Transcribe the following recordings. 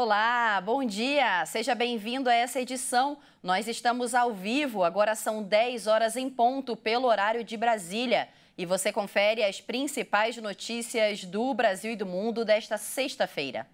Olá, bom dia! Seja bem-vindo a essa edição. Nós estamos ao vivo, agora são 10 horas em ponto, pelo horário de Brasília. E você confere as principais notícias do Brasil e do mundo desta sexta-feira.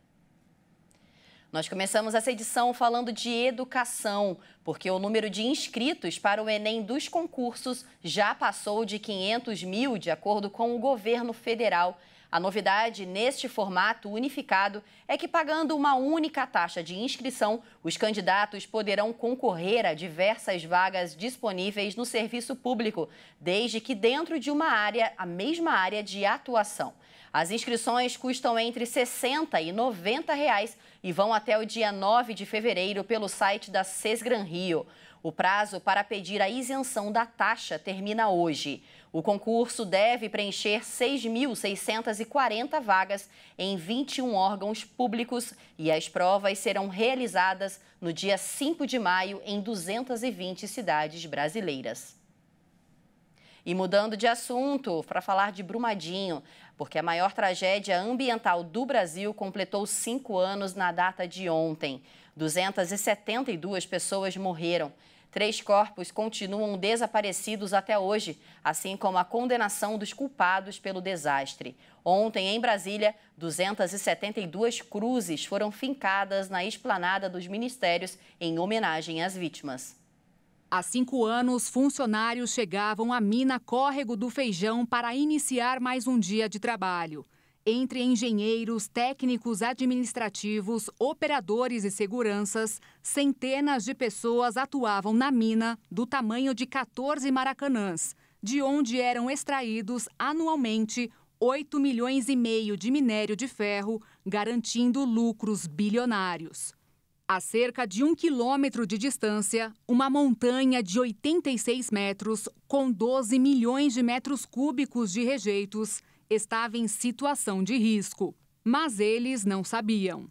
Nós começamos essa edição falando de educação, porque o número de inscritos para o Enem dos concursos já passou de 500 mil, de acordo com o governo federal. A novidade neste formato unificado é que, pagando uma única taxa de inscrição, os candidatos poderão concorrer a diversas vagas disponíveis no serviço público, desde que dentro de uma área, a mesma área de atuação. As inscrições custam entre 60 e 90 reais e vão até o dia 9 de fevereiro pelo site da Sesgran Rio. O prazo para pedir a isenção da taxa termina hoje. O concurso deve preencher 6.640 vagas em 21 órgãos públicos e as provas serão realizadas no dia 5 de maio em 220 cidades brasileiras. E mudando de assunto, para falar de Brumadinho, porque a maior tragédia ambiental do Brasil completou cinco anos na data de ontem. 272 pessoas morreram. Três corpos continuam desaparecidos até hoje, assim como a condenação dos culpados pelo desastre. Ontem, em Brasília, 272 cruzes foram fincadas na esplanada dos ministérios em homenagem às vítimas. Há cinco anos, funcionários chegavam à mina Córrego do Feijão para iniciar mais um dia de trabalho. Entre engenheiros, técnicos administrativos, operadores e seguranças, centenas de pessoas atuavam na mina do tamanho de 14 maracanãs, de onde eram extraídos anualmente 8 milhões e meio de minério de ferro, garantindo lucros bilionários. A cerca de um quilômetro de distância, uma montanha de 86 metros, com 12 milhões de metros cúbicos de rejeitos, estava em situação de risco. Mas eles não sabiam.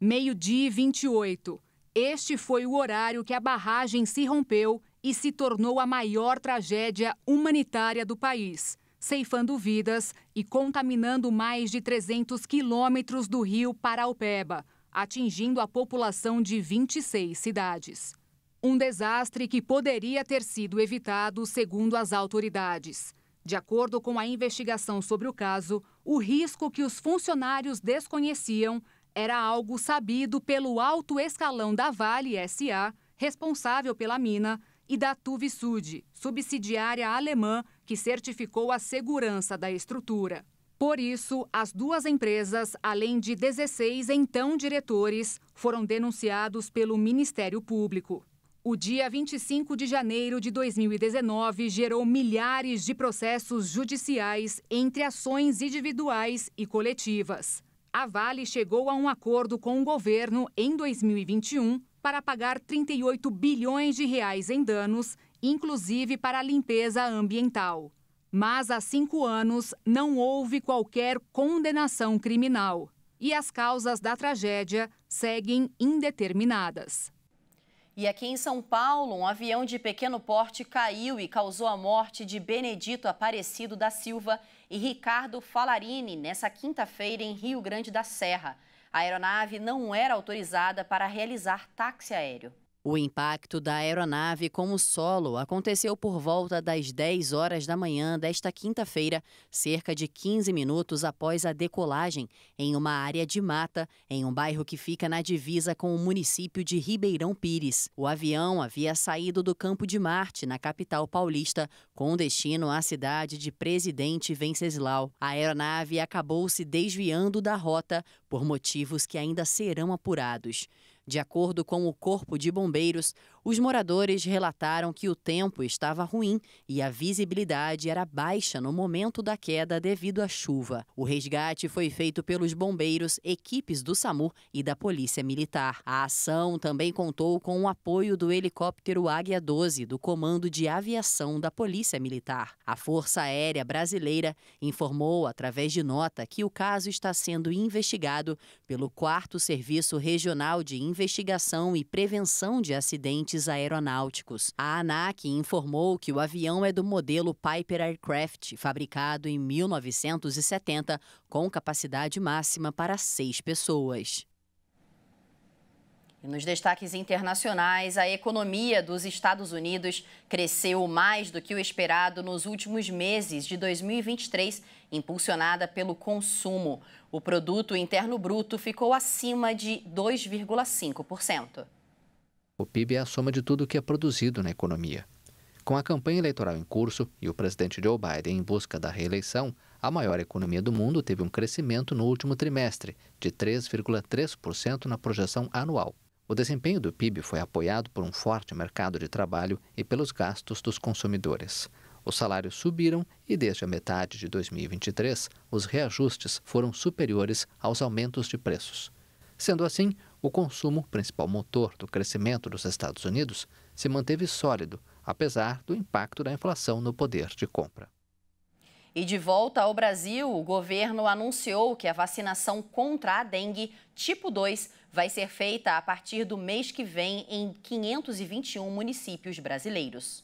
Meio-dia e 28. Este foi o horário que a barragem se rompeu e se tornou a maior tragédia humanitária do país, ceifando vidas e contaminando mais de 300 quilômetros do rio Paraupeba atingindo a população de 26 cidades. Um desastre que poderia ter sido evitado, segundo as autoridades. De acordo com a investigação sobre o caso, o risco que os funcionários desconheciam era algo sabido pelo alto escalão da Vale SA, responsável pela mina, e da Tuvisud, subsidiária alemã que certificou a segurança da estrutura. Por isso, as duas empresas, além de 16 então diretores, foram denunciados pelo Ministério Público. O dia 25 de janeiro de 2019 gerou milhares de processos judiciais entre ações individuais e coletivas. A Vale chegou a um acordo com o governo em 2021 para pagar 38 bilhões de reais em danos, inclusive para a limpeza ambiental. Mas há cinco anos não houve qualquer condenação criminal. E as causas da tragédia seguem indeterminadas. E aqui em São Paulo, um avião de pequeno porte caiu e causou a morte de Benedito Aparecido da Silva e Ricardo Falarini nessa quinta-feira em Rio Grande da Serra. A aeronave não era autorizada para realizar táxi aéreo. O impacto da aeronave com o solo aconteceu por volta das 10 horas da manhã desta quinta-feira, cerca de 15 minutos após a decolagem, em uma área de mata, em um bairro que fica na divisa com o município de Ribeirão Pires. O avião havia saído do Campo de Marte, na capital paulista, com destino à cidade de Presidente Venceslau. A aeronave acabou se desviando da rota por motivos que ainda serão apurados. De acordo com o Corpo de Bombeiros, os moradores relataram que o tempo estava ruim e a visibilidade era baixa no momento da queda devido à chuva. O resgate foi feito pelos bombeiros, equipes do SAMU e da Polícia Militar. A ação também contou com o apoio do helicóptero Águia 12 do Comando de Aviação da Polícia Militar. A Força Aérea Brasileira informou através de nota que o caso está sendo investigado pelo 4 Serviço Regional de investigação e prevenção de acidentes aeronáuticos. A ANAC informou que o avião é do modelo Piper Aircraft, fabricado em 1970, com capacidade máxima para seis pessoas. E nos destaques internacionais, a economia dos Estados Unidos cresceu mais do que o esperado nos últimos meses de 2023, impulsionada pelo consumo. O produto interno bruto ficou acima de 2,5%. O PIB é a soma de tudo o que é produzido na economia. Com a campanha eleitoral em curso e o presidente Joe Biden em busca da reeleição, a maior economia do mundo teve um crescimento no último trimestre, de 3,3% na projeção anual. O desempenho do PIB foi apoiado por um forte mercado de trabalho e pelos gastos dos consumidores. Os salários subiram e, desde a metade de 2023, os reajustes foram superiores aos aumentos de preços. Sendo assim, o consumo, principal motor do crescimento dos Estados Unidos, se manteve sólido, apesar do impacto da inflação no poder de compra. E de volta ao Brasil, o governo anunciou que a vacinação contra a dengue tipo 2 vai ser feita a partir do mês que vem em 521 municípios brasileiros.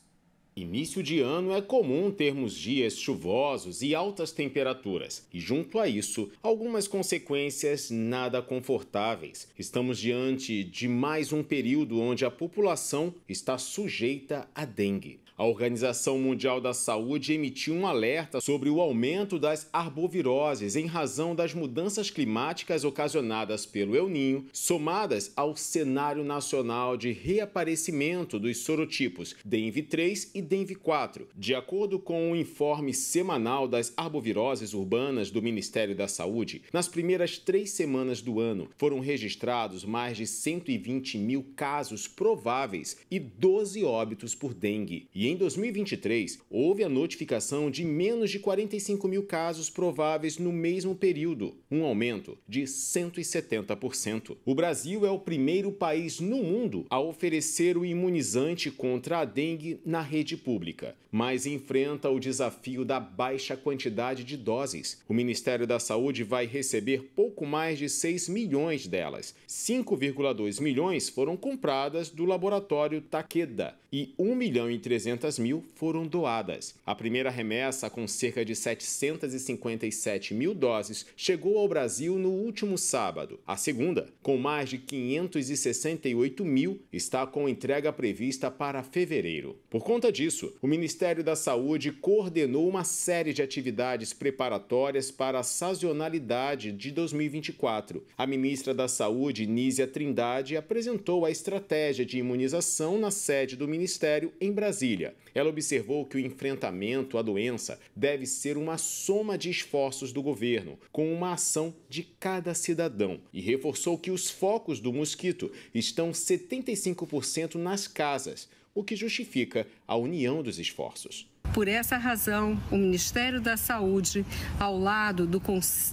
Início de ano é comum termos dias chuvosos e altas temperaturas, e junto a isso, algumas consequências nada confortáveis. Estamos diante de mais um período onde a população está sujeita à dengue. A Organização Mundial da Saúde emitiu um alerta sobre o aumento das arboviroses em razão das mudanças climáticas ocasionadas pelo El Ninho, somadas ao cenário nacional de reaparecimento dos sorotipos Dengue 3 e Dengue 4. De acordo com o um informe semanal das arboviroses urbanas do Ministério da Saúde, nas primeiras três semanas do ano foram registrados mais de 120 mil casos prováveis e 12 óbitos por dengue. E em 2023, houve a notificação de menos de 45 mil casos prováveis no mesmo período, um aumento de 170%. O Brasil é o primeiro país no mundo a oferecer o imunizante contra a dengue na rede pública, mas enfrenta o desafio da baixa quantidade de doses. O Ministério da Saúde vai receber pouco mais de 6 milhões delas. 5,2 milhões foram compradas do laboratório Takeda e 1 milhão e 300 200 mil foram doadas. A primeira remessa, com cerca de 757 mil doses, chegou ao Brasil no último sábado. A segunda, com mais de 568 mil, está com entrega prevista para fevereiro. Por conta disso, o Ministério da Saúde coordenou uma série de atividades preparatórias para a sazonalidade de 2024. A ministra da Saúde, Nízia Trindade, apresentou a estratégia de imunização na sede do Ministério em Brasília família. Ela observou que o enfrentamento à doença deve ser uma soma de esforços do governo, com uma ação de cada cidadão, e reforçou que os focos do mosquito estão 75% nas casas, o que justifica a união dos esforços. Por essa razão, o Ministério da Saúde, ao lado do,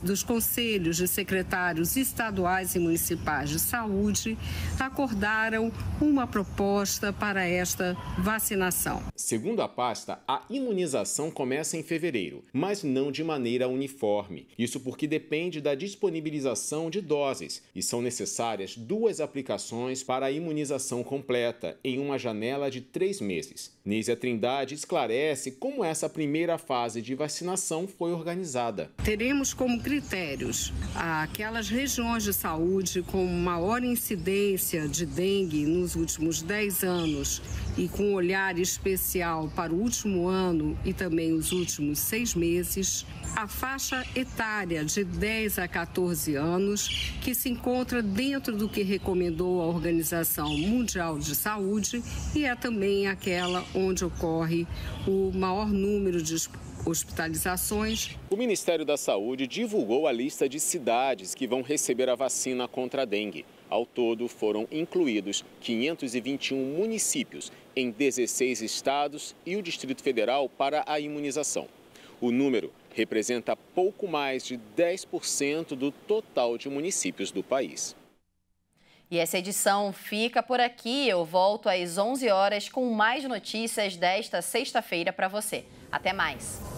dos conselhos de secretários estaduais e municipais de saúde, acordaram uma proposta para esta vacinação. Segundo a pasta, a imunização começa em fevereiro, mas não de maneira uniforme. Isso porque depende da disponibilização de doses e são necessárias duas aplicações para a imunização completa em uma janela de três meses. Nízia Trindade esclarece esclarece como essa primeira fase de vacinação foi organizada. Teremos como critérios aquelas regiões de saúde com maior incidência de dengue nos últimos 10 anos e com um olhar especial para o último ano e também os últimos seis meses, a faixa etária de 10 a 14 anos, que se encontra dentro do que recomendou a Organização Mundial de Saúde e é também aquela onde ocorre o maior número de hospitalizações. O Ministério da Saúde divulgou a lista de cidades que vão receber a vacina contra a dengue. Ao todo, foram incluídos 521 municípios em 16 estados e o Distrito Federal para a imunização. O número representa pouco mais de 10% do total de municípios do país. E essa edição fica por aqui. Eu volto às 11 horas com mais notícias desta sexta-feira para você. Até mais.